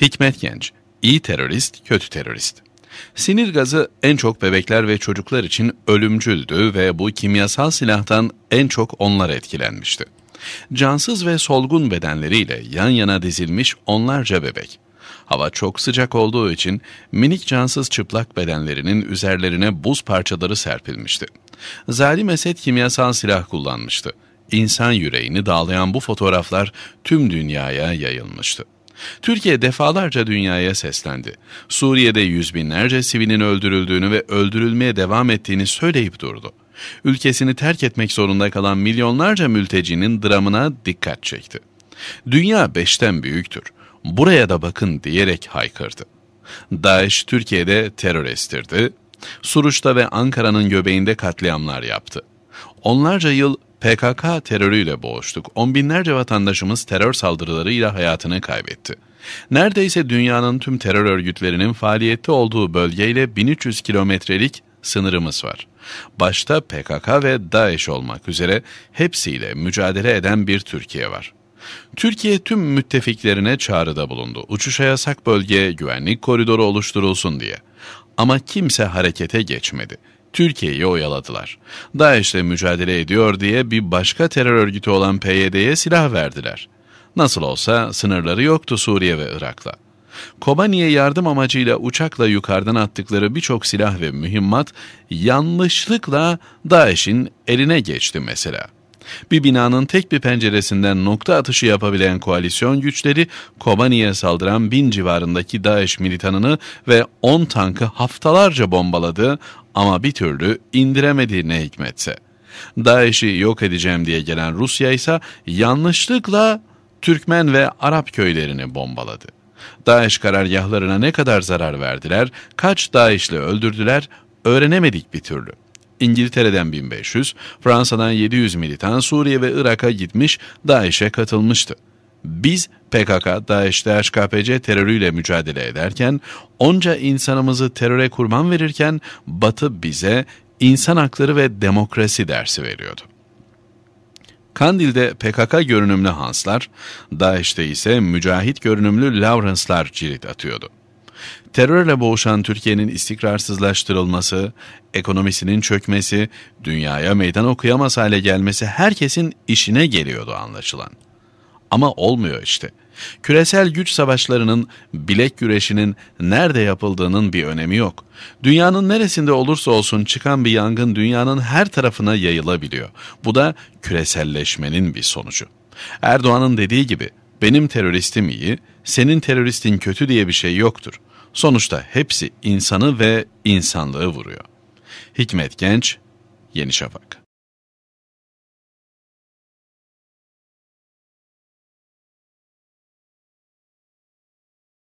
Hikmet Genç, iyi terörist, kötü terörist. Sinir gazı en çok bebekler ve çocuklar için ölümcüldü ve bu kimyasal silahtan en çok onlar etkilenmişti. Cansız ve solgun bedenleriyle yan yana dizilmiş onlarca bebek. Hava çok sıcak olduğu için minik cansız çıplak bedenlerinin üzerlerine buz parçaları serpilmişti. Zalim Esed kimyasal silah kullanmıştı. İnsan yüreğini dağlayan bu fotoğraflar tüm dünyaya yayılmıştı. Türkiye defalarca dünyaya seslendi. Suriye'de yüz binlerce sivilin öldürüldüğünü ve öldürülmeye devam ettiğini söyleyip durdu. Ülkesini terk etmek zorunda kalan milyonlarca mültecinin dramına dikkat çekti. Dünya beşten büyüktür. Buraya da bakın diyerek haykırdı. Daesh Türkiye'de terör estirdi, Suruç'ta ve Ankara'nın göbeğinde katliamlar yaptı. Onlarca yıl PKK terörüyle boğuştuk. On binlerce vatandaşımız terör saldırılarıyla hayatını kaybetti. Neredeyse dünyanın tüm terör örgütlerinin faaliyette olduğu bölgeyle 1300 kilometrelik sınırımız var. Başta PKK ve DAEŞ olmak üzere hepsiyle mücadele eden bir Türkiye var. Türkiye tüm müttefiklerine çağrıda bulundu. Uçuşa yasak bölge güvenlik koridoru oluşturulsun diye. Ama kimse harekete geçmedi. Türkiye'yi oyaladılar. DAEŞ'le mücadele ediyor diye bir başka terör örgütü olan PYD'ye silah verdiler. Nasıl olsa sınırları yoktu Suriye ve Irak'la. Kobani'ye yardım amacıyla uçakla yukarıdan attıkları birçok silah ve mühimmat yanlışlıkla DAEŞ'in eline geçti mesela. Bir binanın tek bir penceresinden nokta atışı yapabilen koalisyon güçleri Kobani'ye saldıran bin civarındaki Daesh militanını ve 10 tankı haftalarca bombaladı ama bir türlü indiremedi ne hikmetse. Daesh'i yok edeceğim diye gelen Rusya ise yanlışlıkla Türkmen ve Arap köylerini bombaladı. Daesh karargahlarına ne kadar zarar verdiler, kaç Daeshli öldürdüler öğrenemedik bir türlü. İngiltere'den 1500, Fransa'dan 700 militan Suriye ve Irak'a gitmiş DAEŞ'e katılmıştı. Biz PKK, DAEŞ, DHKPC terörüyle mücadele ederken, onca insanımızı teröre kurban verirken Batı bize insan hakları ve demokrasi dersi veriyordu. Kandil'de PKK görünümlü Hanslar, DAEŞ'te ise mücahit görünümlü Lawrence'lar cirit atıyordu. Terörle boğuşan Türkiye'nin istikrarsızlaştırılması, ekonomisinin çökmesi, dünyaya meydan okuyamaz hale gelmesi herkesin işine geliyordu anlaşılan. Ama olmuyor işte. Küresel güç savaşlarının, bilek güreşinin nerede yapıldığının bir önemi yok. Dünyanın neresinde olursa olsun çıkan bir yangın dünyanın her tarafına yayılabiliyor. Bu da küreselleşmenin bir sonucu. Erdoğan'ın dediği gibi benim teröristim iyi, senin teröristin kötü diye bir şey yoktur. Sonuçta hepsi insanı ve insanlığı vuruyor. Hikmet Genç, Yeni Şafak